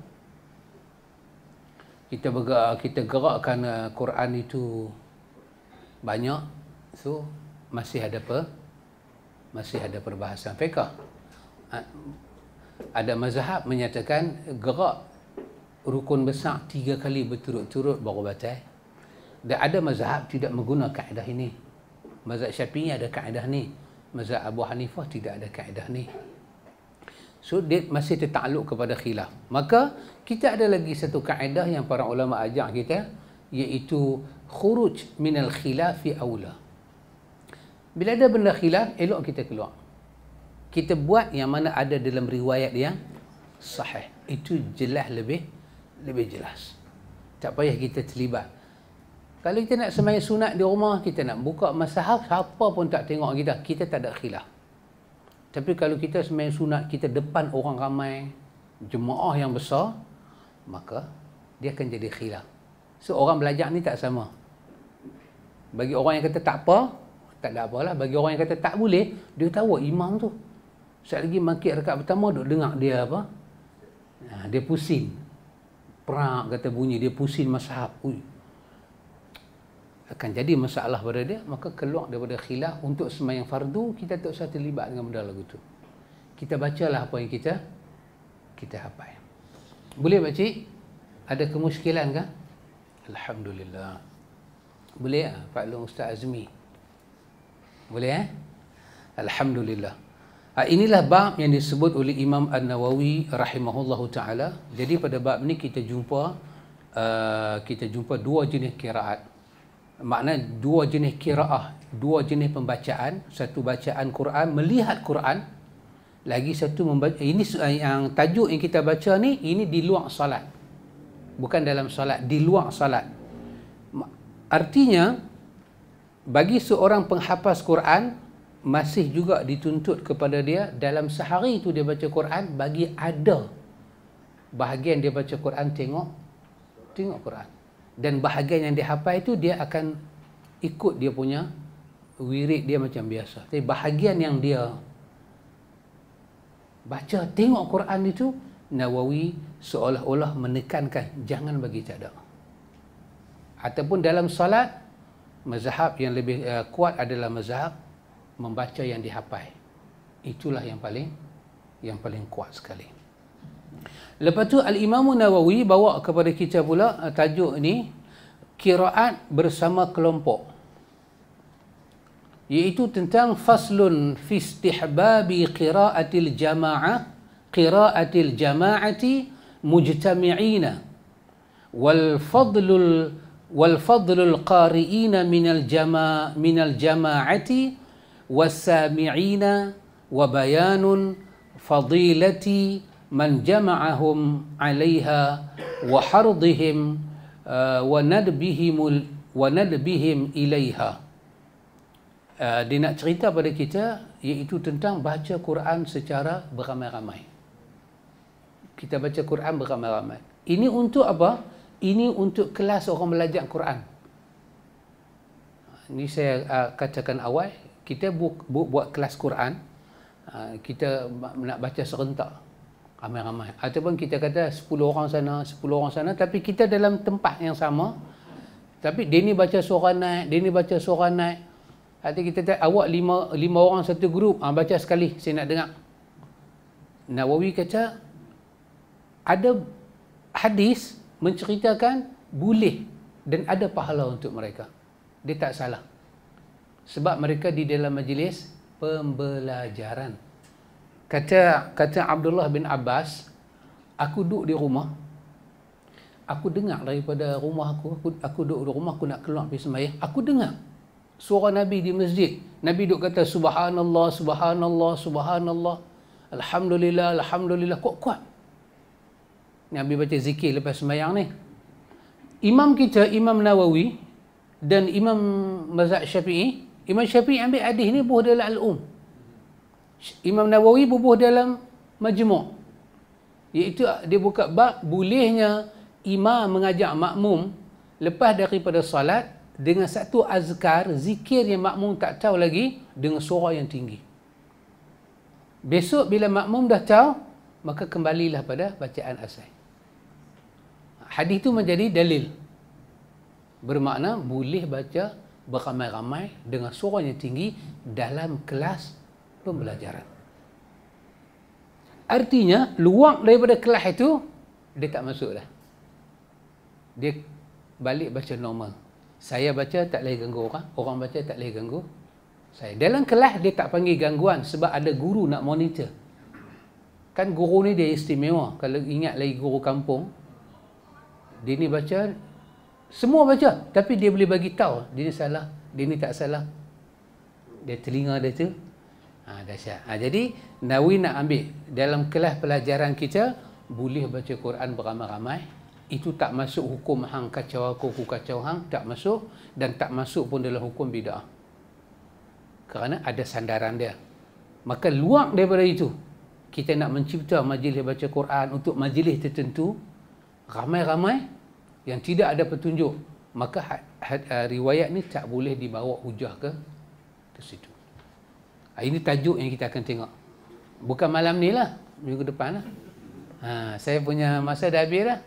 [SPEAKER 1] kita bergerak kita gerakkan uh, Quran itu banyak so masih ada apa masih ada perbahasan fiqh ha, ada mazhab menyatakan gerak rukun besar tiga kali berturut-turut baru batal. Dan ada mazhab tidak menggunakan kaedah ini. Mazhab Syafi'i ada kaedah ni. Mazhab Abu Hanifah tidak ada kaedah ni. So, dia masih tertakluk kepada khilaf. Maka, kita ada lagi satu kaedah yang para ulama ajak kita, iaitu khuruj min al khilafi awla. Bila ada benda khilaf, elok kita keluar. Kita buat yang mana ada dalam riwayat yang sahih. Itu jelas lebih lebih jelas. Tak payah kita terlibat. Kalau kita nak semayang sunat di rumah, kita nak buka masalah siapa pun tak tengok kita, kita tak ada khilaf. Tapi kalau kita semayang sunat, kita depan orang ramai, jemaah yang besar, maka dia akan jadi khilaf. So orang belajar ni tak sama. Bagi orang yang kata tak apa, tak ada apalah. Bagi orang yang kata tak boleh, dia tahu oh, imam tu. Sekali lagi makik rekat pertama, duk dengar dia apa. Ha, dia pusing perak kata bunyi dia pusing mashab ui akan jadi masalah pada dia maka keluar daripada khilaf untuk sembahyang fardu kita tak usah terlibat dengan benda lagu tu kita bacalah apa yang kita kita apa hafal boleh pak ada kemusykilan ke alhamdulillah boleh ya? pak long ustaz azmi boleh eh alhamdulillah Ah, inilah bab yang disebut oleh Imam An-Nawawi rahimahullah taala. Jadi pada bab ini kita jumpa uh, kita jumpa dua jenis kiraat. Makna dua jenis kiraah, dua jenis pembacaan, satu bacaan Quran melihat Quran lagi satu membaca, ini ah, yang tajuk yang kita baca ni ini di luar solat. Bukan dalam solat, di luar solat. Artinya bagi seorang penghafaz Quran masih juga dituntut kepada dia dalam sehari itu dia baca Quran bagi ada bahagian dia baca Quran tengok tengok Quran dan bahagian yang dia hafal itu dia akan ikut dia punya wirid dia macam biasa tapi bahagian yang dia baca tengok Quran itu Nawawi seolah-olah menekankan jangan bagi cadang ataupun dalam solat mazhab yang lebih uh, kuat adalah mazhab membaca yang dihapai, Itulah yang paling yang paling kuat sekali. Lepas tu Al-Imam Nawawi bawa kepada kita pula uh, tajuk ni kiraat bersama kelompok. Iaitu tentang faslun fi istihbabi qiraatil jama'ah qiraatil jama'ati mujtami'ina wal fadlul wal fadlul qari'ina minal jama' minal jama'ati والسامعين وبيان فضيلة من جمعهم عليها وحرضهم وندبهم وندبهم إليها dia nak cerita pada kita iaitu tentang baca Quran secara beramai-ramai. Kita baca Quran beramai-ramai. Ini untuk apa? Ini untuk kelas orang belajar Quran. Ini saya ah, katakan awal, kita bu, bu, buat kelas Quran uh, kita nak baca serentak ramai-ramai ataupun kita kata 10 orang sana 10 orang sana tapi kita dalam tempat yang sama tapi dia ni baca suara naik dia ni baca suara naik hati kita tak awak 5 5 orang satu grup ah uh, baca sekali saya nak dengar Nawawi kata ada hadis menceritakan boleh dan ada pahala untuk mereka dia tak salah sebab mereka di dalam majlis pembelajaran kata kata Abdullah bin Abbas aku duduk di rumah aku dengar daripada rumah aku aku, aku duduk di rumah aku nak keluar pergi sembahyang aku dengar suara nabi di masjid nabi duk kata subhanallah subhanallah subhanallah alhamdulillah alhamdulillah kok kuat nabi baca zikir lepas sembahyang ni imam kita imam nawawi dan imam mazhab syafi'i Imam Syafi'i ambil hadis ni bubuh dalam al-um. Imam Nawawi bubuh dalam majmu'. Iaitu dia buka bab bolehnya imam mengajak makmum lepas daripada salat dengan satu azkar zikir yang makmum tak tahu lagi dengan suara yang tinggi. Besok bila makmum dah tahu maka kembalilah pada bacaan asal. Hadis itu menjadi dalil. Bermakna boleh baca beramai-ramai dengan suara yang tinggi dalam kelas pembelajaran. Artinya, luang daripada kelas itu, dia tak masuk dah. Dia balik baca normal. Saya baca tak boleh ganggu orang. Orang baca tak boleh ganggu saya. Dalam kelas, dia tak panggil gangguan sebab ada guru nak monitor. Kan guru ni dia istimewa. Kalau ingat lagi guru kampung, dia ni baca, semua baca tapi dia boleh bagi tahu dia ni salah, dia ni tak salah. Dia telinga dia tu ha, dahsyat. Ha, jadi Nawi nak ambil dalam kelas pelajaran kita boleh baca Quran beramai-ramai itu tak masuk hukum hang kacau aku ku kacau hang tak masuk dan tak masuk pun dalam hukum bidah. Kerana ada sandaran dia. Maka luak daripada itu kita nak mencipta majlis baca Quran untuk majlis tertentu ramai-ramai yang tidak ada petunjuk maka had, had, uh, riwayat ni tak boleh dibawa hujah ke ke situ ah, ini tajuk yang kita akan tengok bukan malam ni lah minggu depan lah ha, saya punya masa dah habis lah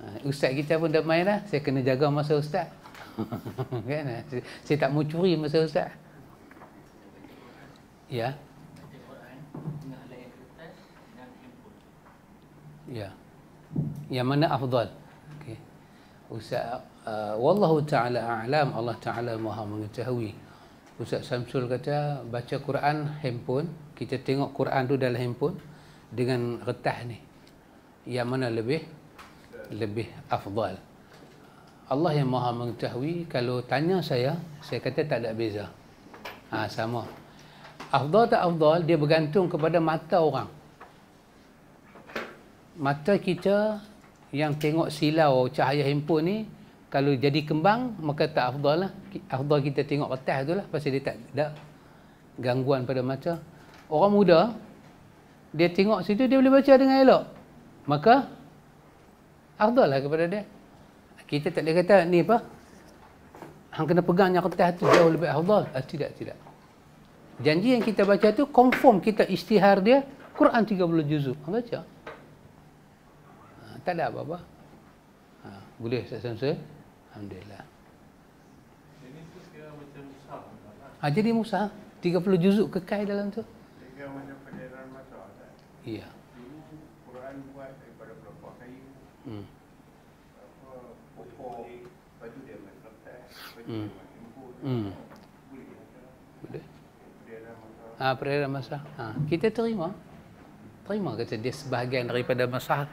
[SPEAKER 1] ha, ustaz kita pun dah main lah saya kena jaga masa ustaz [LAUGHS] kan? saya, saya tak mau curi masa ustaz ya ya yang mana afdal? Ya. Ustaz uh, wallahu taala a'lam Allah taala Maha mengetahui. Ustaz Samsul kata baca Quran handphone, kita tengok Quran tu dalam handphone dengan retah ni. Yang mana lebih lebih afdal? Allah yang Maha mengetahui. Kalau tanya saya, saya kata tak ada beza. Ha, sama. Afdal tak afdal dia bergantung kepada mata orang. Mata kita yang tengok silau cahaya handphone ni kalau jadi kembang maka tak afdal lah afdal kita tengok atas tu lah pasal dia tak ada gangguan pada mata orang muda dia tengok situ dia boleh baca dengan elok maka afdal lah kepada dia kita tak boleh kata ni apa hang kena pegang yang kertas tu jauh lebih afdal ah, tidak tidak janji yang kita baca tu confirm kita istihar dia Quran 30 juzuk hang baca tak ada apa-apa. Ha, boleh saya sensor. Alhamdulillah. Ini tu kira macam musah. Ha, jadi musah. 30 juzuk kekai dalam tu. Dia macam penyeran mata. Kan? Ya. Quran buat daripada berapa kayu. Hmm. Apa, pokok, baju dia macam teh, baju hmm. dia Ah, ha, masa. Ha, kita terima. Terima kata dia sebahagian daripada masalah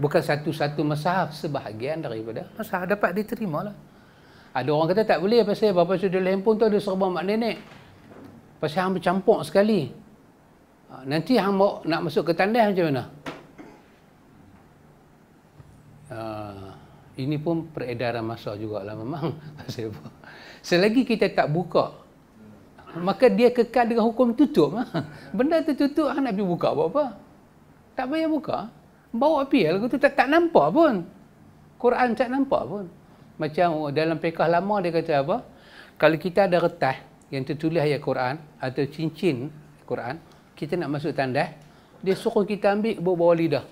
[SPEAKER 1] bukan satu-satu masahab sebahagian daripada masahab dapat diterima lah ada orang kata tak boleh pasal bapa sudah handphone tu ada serba mak nenek pasal hang bercampur sekali ha, nanti hang mau nak masuk ke tandas macam mana ha, ini pun peredaran masa lah memang [LAUGHS] pasal selagi kita tak buka maka dia kekal dengan hukum tutup [LAUGHS] benda tertutup hang nak pergi buka buat apa tak payah buka bawa pi lagu tu tak, tak nampak pun. Quran tak nampak pun. Macam oh, dalam pekah lama dia kata apa? Kalau kita ada retah yang tertulis ayat Quran atau cincin Quran, kita nak masuk tandas, dia suruh kita ambil bawa bawa lidah.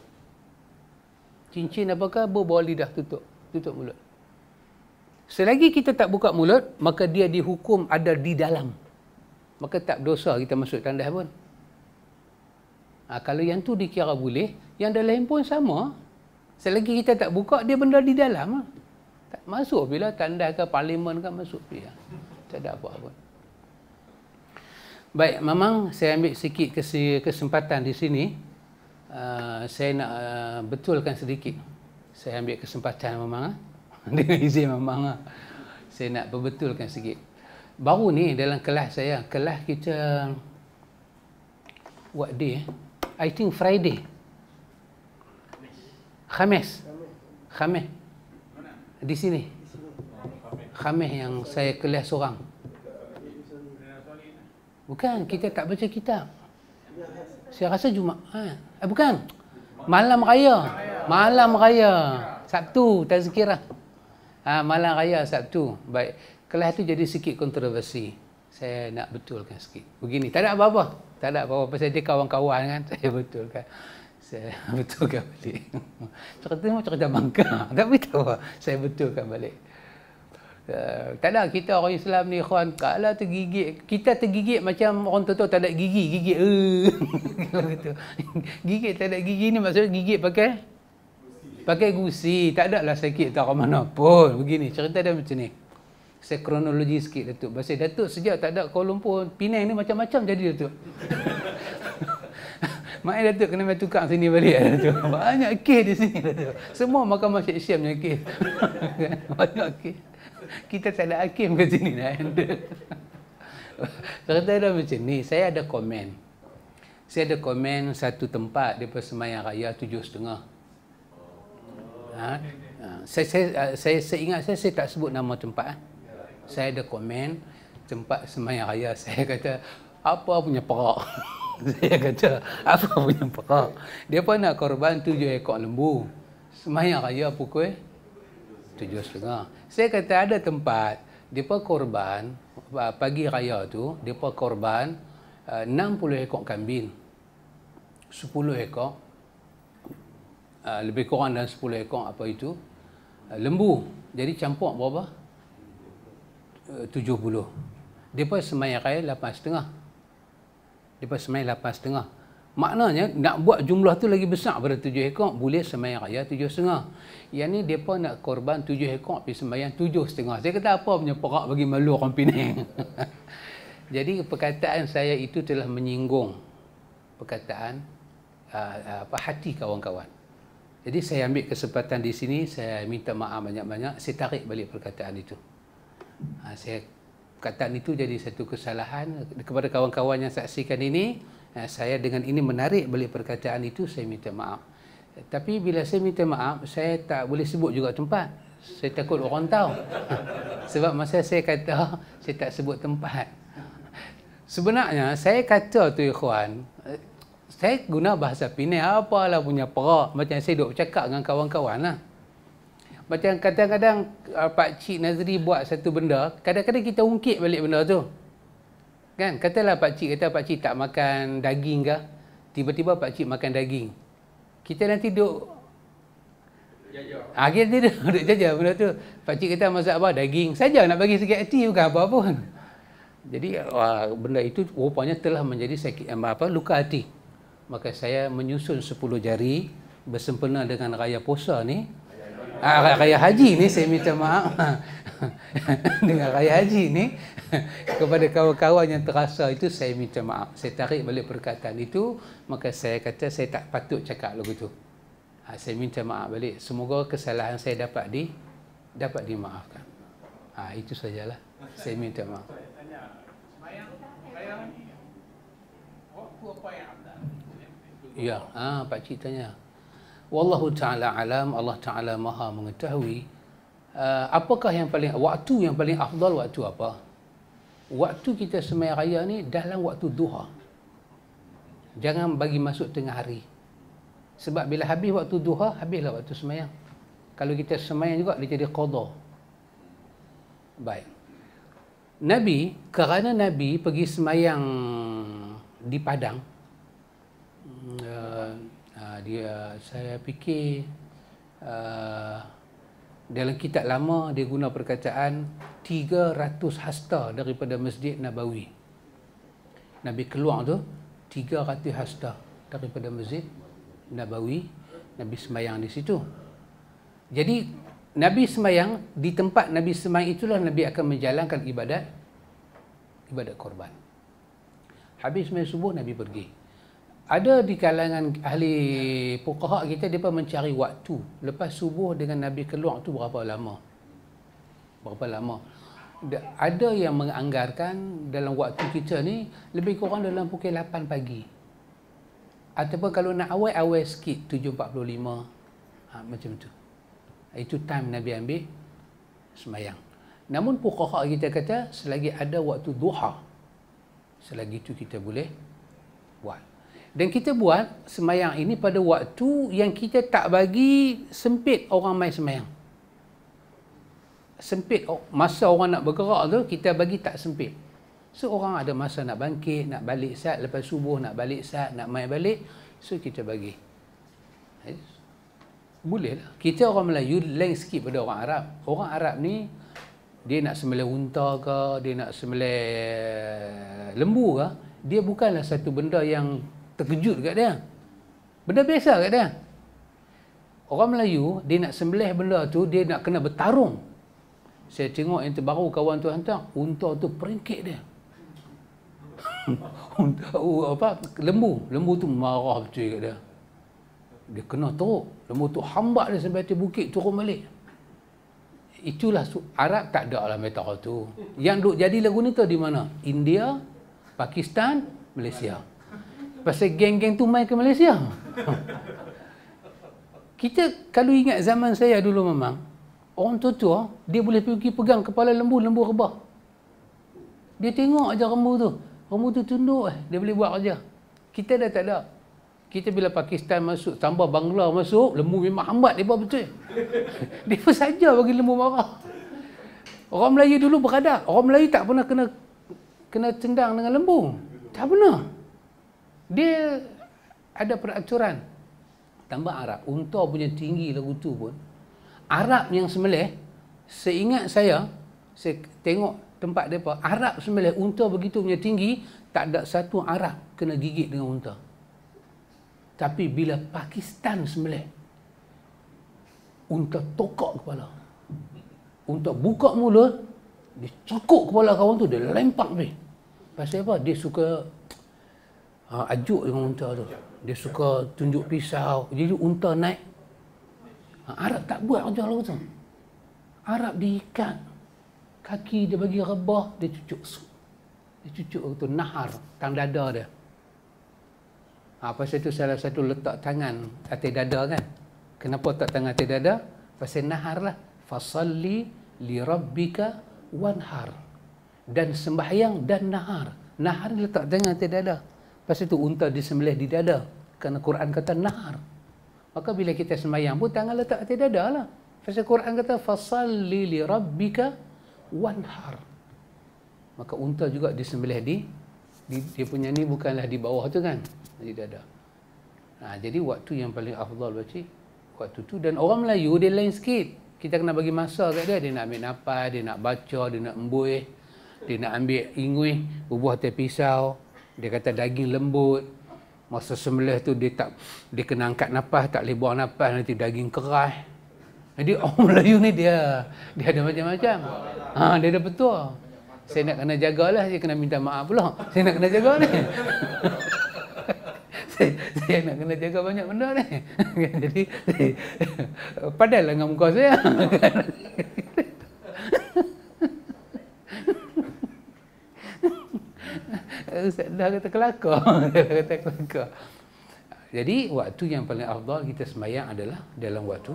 [SPEAKER 1] Cincin apakah? bawa bawa lidah tutup. Tutup mulut. Selagi kita tak buka mulut, maka dia dihukum ada di dalam. Maka tak dosa kita masuk tandas pun. Ha, kalau yang tu dikira boleh, yang dalam pun sama. Selagi kita tak buka, dia benda di dalam. Tak masuk bila tanda ke parlimen kan masuk dia. Tak ada apa-apa. Baik, memang saya ambil sikit kesempatan di sini. Uh, saya nak uh, betulkan sedikit. Saya ambil kesempatan memang. Ha? [LAUGHS] Dengan izin memang. Ha? Saya nak perbetulkan sikit. Baru ni dalam kelas saya, kelas kita what eh? I think Friday. Khamis. Khamis. Di sini. Khamis yang saya kelas seorang. Bukan, kita tak baca kitab. Saya rasa Jumaat. Ha. Eh, bukan. Malam raya. Malam raya. Sabtu, tazkirah. Ha, malam raya Sabtu. Baik. Kelas tu jadi sikit kontroversi. Saya nak betulkan sikit. Begini, tak ada apa-apa. Tak ada apa-apa pasal dia kawan-kawan kan. [LAUGHS] Eh, kan. Saya [LAUGHS] betulkan. [LAUGHS] Saya betulkan balik. Cerita eh, macam cerita bangka. Tak beritahu. Saya betulkan balik. Tak ada kita orang Islam ni ikhwan kalau tergigit kita tergigit macam orang tua-tua tak ada gigi gigit eh. kalau gigit tak ada gigi ni maksudnya gigit pakai pakai gusi tak ada lah sakit tak mana pun begini cerita dia macam ni saya kronologi sikit Datuk. Pasal Datuk sejak tak ada Kuala Lumpur, Penang ni macam-macam jadi Datuk. [LAUGHS] Maknanya Datuk kena main tukang sini balik ya, Datuk. Banyak kes di sini Datuk. Semua makam Syed Syed punya kes. [LAUGHS] Banyak kes. Kita tak ada hakim ke sini dah. Cerita dia macam ni, saya ada komen. Saya ada komen satu tempat di Semayang Raya tujuh setengah. Ha? ha? Saya, saya, saya, saya ingat saya, saya tak sebut nama tempat. Ha? saya ada komen tempat semayang raya [LAUGHS] saya kata apa punya perak [LAUGHS] saya kata apa punya perak dia pun nak korban tujuh ekor lembu semayang raya pukul tujuh setengah saya kata ada tempat dia pun korban pagi raya tu dia pun korban eh, enam puluh ekor kambing sepuluh ekor eh, lebih kurang dan sepuluh ekor apa itu eh, lembu jadi campur berapa Eh, tujuh puluh. Dia pun semayang raya lapan setengah. Dia pun semayang lapan setengah. Maknanya nak buat jumlah tu lagi besar pada tujuh ekor boleh semai raya tujuh setengah. Yang ni dia pun nak korban tujuh ekor pergi semayang tujuh setengah. Saya kata apa punya perak bagi malu orang Penang. [LAUGHS] Jadi perkataan saya itu telah menyinggung perkataan uh, apa hati kawan-kawan. Jadi saya ambil kesempatan di sini, saya minta maaf banyak-banyak, saya tarik balik perkataan itu. Ha, saya perkataan itu jadi satu kesalahan kepada kawan-kawan yang saksikan ini eh, saya dengan ini menarik balik perkataan itu saya minta maaf tapi bila saya minta maaf saya tak boleh sebut juga tempat saya takut orang tahu [LAUGHS] sebab masa saya kata [LAUGHS] saya tak sebut tempat sebenarnya saya kata tu ikhwan eh, saya guna bahasa Penang apalah punya perak macam saya duk cakap dengan kawan-kawan lah macam kadang-kadang uh, Pak Cik Nazri buat satu benda, kadang-kadang kita ungkit balik benda tu. Kan? Katalah Pak Cik kata Pak Cik tak makan daging ke, tiba-tiba Pak Cik makan daging. Kita nanti duduk jaja. Akhirnya dia jaja benda tu. Pak Cik kata masak apa? Daging. Saja nak bagi sikit hati bukan apa pun. Jadi wah, benda itu rupanya telah menjadi sakit apa luka hati. Maka saya menyusun 10 jari bersempena dengan raya puasa ni Ha, raya haji ni saya minta maaf. [LAUGHS] Dengan raya haji ni [LAUGHS] kepada kawan-kawan yang terasa itu saya minta maaf. Saya tarik balik perkataan itu, maka saya kata saya tak patut cakap lagu tu. Ha, saya minta maaf balik. Semoga kesalahan saya dapat di dapat dimaafkan. Ha, itu sajalah. Saya minta maaf. Ya, ah, ha, Pak Cik tanya wallahu taala alam Allah taala maha mengetahui uh, apakah yang paling waktu yang paling afdal waktu apa waktu kita semai raya ni dalam waktu duha jangan bagi masuk tengah hari sebab bila habis waktu duha habislah waktu semayang kalau kita semayang juga dia jadi qadha baik Nabi kerana Nabi pergi semayang di padang uh, Ah, dia saya fikir uh, dalam kitab lama dia guna perkataan 300 hasta daripada Masjid Nabawi. Nabi keluar tu 300 hasta daripada Masjid Nabawi, Nabi sembahyang di situ. Jadi Nabi sembahyang di tempat Nabi sembahyang itulah Nabi akan menjalankan ibadat ibadat korban. Habis main subuh Nabi pergi ada di kalangan ahli fuqaha kita depa mencari waktu lepas subuh dengan nabi keluar tu berapa lama berapa lama ada yang menganggarkan dalam waktu kita ni lebih kurang dalam pukul 8 pagi ataupun kalau nak awal-awal sikit 7.45 ha, macam tu itu time nabi ambil semayang namun fuqaha kita kata selagi ada waktu duha selagi itu kita boleh dan kita buat semayang ini pada waktu yang kita tak bagi sempit orang main semayang. Sempit masa orang nak bergerak tu, kita bagi tak sempit. So orang ada masa nak bangkit, nak balik saat, lepas subuh nak balik saat, nak main balik. So kita bagi. Eh? Boleh lah. Kita orang Melayu lain sikit pada orang Arab. Orang Arab ni, dia nak sembelih unta ke, dia nak sembelih eh, lembu ke, dia bukanlah satu benda yang terkejut dekat dia. Benda biasa dekat dia. Orang Melayu, dia nak sembelih benda tu, dia nak kena bertarung. Saya tengok yang terbaru kawan tu hantar, unta tu peringkit dia. [LAUGHS] unta, oh, apa, lembu, lembu tu marah betul dekat dia. Dia kena teruk. Lembu tu hambat dia sampai atas bukit, turun balik. Itulah Arab tak ada lah metal tu. Yang duk jadi lagu ni tu di mana? India, Pakistan, Malaysia. Pasal geng-geng tu main ke Malaysia. Kita kalau ingat zaman saya dulu memang, orang tua-tua, dia boleh pergi pegang kepala lembu, lembu rebah. Dia tengok aja rembu tu. Rembu tu tunduk, eh, dia boleh buat kerja. Kita dah tak ada. Kita bila Pakistan masuk, tambah Bangla masuk, lembu memang hambat dia betul. [LAUGHS] dia pun saja bagi lembu marah. Orang Melayu dulu beradab. Orang Melayu tak pernah kena kena tendang dengan lembu. Tak pernah. Dia ada peraturan tambah Arab. Unta punya tinggi lagu tu pun. Arab yang semelih, seingat saya, saya tengok tempat mereka, Arab semelih, unta begitu punya tinggi, tak ada satu Arab kena gigit dengan unta. Tapi bila Pakistan semelih, unta tokak kepala. Unta buka mulut, dia cokok kepala kawan tu, dia lempak. Pasal apa? Dia suka uh, ajuk dengan unta tu. Dia suka tunjuk pisau. Jadi unta naik. Uh, Arab tak buat macam lah tu. Arab diikat. Kaki dia bagi rebah, dia cucuk. Dia cucuk tu nahar, tang dada dia. Ha, pasal tu salah satu letak tangan atas dada kan. Kenapa tak tangan atas dada? Pasal nahar lah. Fasalli li rabbika wanhar. Dan sembahyang dan nahar. Nahar letak tangan atas dada. Lepas itu unta disembelih di dada. Kerana Quran kata nahar. Maka bila kita sembahyang pun tangan letak di dada lah. Pasal Quran kata fasalli li rabbika wanhar. Maka unta juga disembelih di, dia punya ni bukanlah di bawah tu kan. Di dada. Nah, ha, jadi waktu yang paling afdal baca waktu tu dan orang Melayu dia lain sikit. Kita kena bagi masa kat dia dia nak ambil nafas, dia nak baca, dia nak embuih, dia nak ambil ingui, buah tepi pisau, dia kata daging lembut masa sembelih tu dia tak dia kena angkat nafas tak boleh buang nafas nanti daging keras jadi [LAUGHS] orang Melayu ni dia dia ada macam-macam ha, dia ada betul. saya nak kena jagalah saya kena minta maaf pula [LAUGHS] saya nak kena jaga ni [LAUGHS] saya, saya nak kena jaga banyak benda ni jadi padahal lah dengan muka saya dah kata kelakar. [LAUGHS] dah kata kelakar. Jadi waktu yang paling afdal kita semayang adalah dalam waktu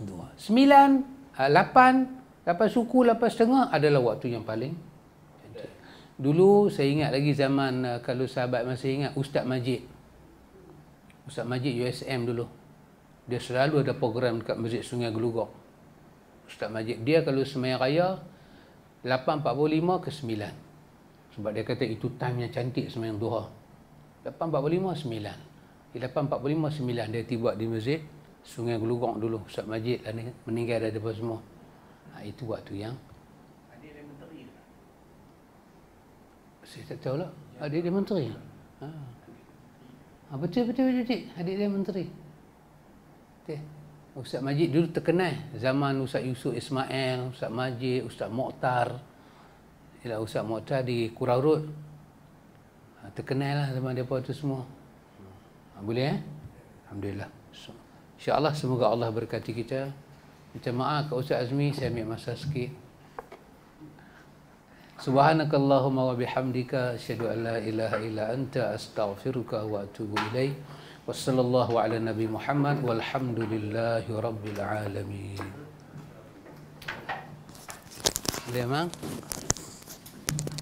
[SPEAKER 1] dua. Sembilan, eh, lapan, lapan suku, lapan setengah adalah waktu yang paling Dulu saya ingat lagi zaman eh, kalau sahabat masih ingat Ustaz Majid. Ustaz Majid USM dulu. Dia selalu ada program dekat Masjid Sungai Gelugok. Ustaz Majid dia kalau semayang raya 8.45 ke 9. Sebab dia kata itu time yang cantik semayang duha. 8.45, 9. 8.45, 9 dia tiba di masjid. Sungai Gelugong dulu, Ustaz Majid lah ni, meninggal dari depan semua. Ha, itu waktu yang... Ada menteri. ke? Saya tak tahu lah. Ada elementary. Ha. ha. Betul, betul, betul, cik. Ada elementary. Okay. Ustaz Majid dulu terkenal zaman Ustaz Yusuf Ismail, Ustaz Majid, Ustaz Mokhtar. Ustaz Mokhtar ialah Ustaz Mokhtar di Kurau Road. Ha, terkenal lah sama mereka itu semua. Ha, boleh eh? Alhamdulillah. So, InsyaAllah semoga Allah berkati kita. Minta maaf ke Ustaz Azmi, saya ambil masa sikit. Subhanakallahumma wa bihamdika asyhadu an la ilaha illa anta astaghfiruka wa atubu ilai. Wassallallahu ala Nabi Muhammad walhamdulillahi rabbil alamin. Lemang. Yeah,